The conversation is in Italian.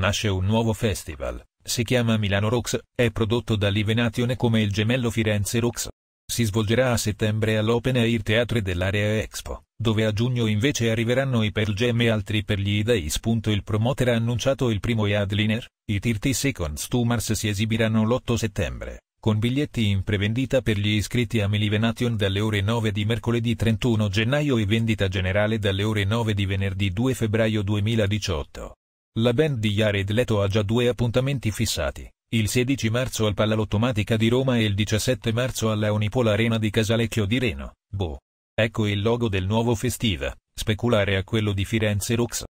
nasce un nuovo festival, si chiama Milano Rocks, è prodotto da Livenation come il gemello Firenze Rocks. Si svolgerà a settembre all'Open Air Teatre dell'Area Expo, dove a giugno invece arriveranno i Pearl Jam e altri per gli Days. Il promoter ha annunciato il primo Yadliner, i 30 Seconds to Mars si esibiranno l'8 settembre, con biglietti in prevendita per gli iscritti a Milivenation dalle ore 9 di mercoledì 31 gennaio e vendita generale dalle ore 9 di venerdì 2 febbraio 2018. La band di Jared Leto ha già due appuntamenti fissati, il 16 marzo al Pallalottomatica di Roma e il 17 marzo alla Unipol Arena di Casalecchio di Reno, Boh. Ecco il logo del nuovo Festiva, speculare a quello di Firenze Rux.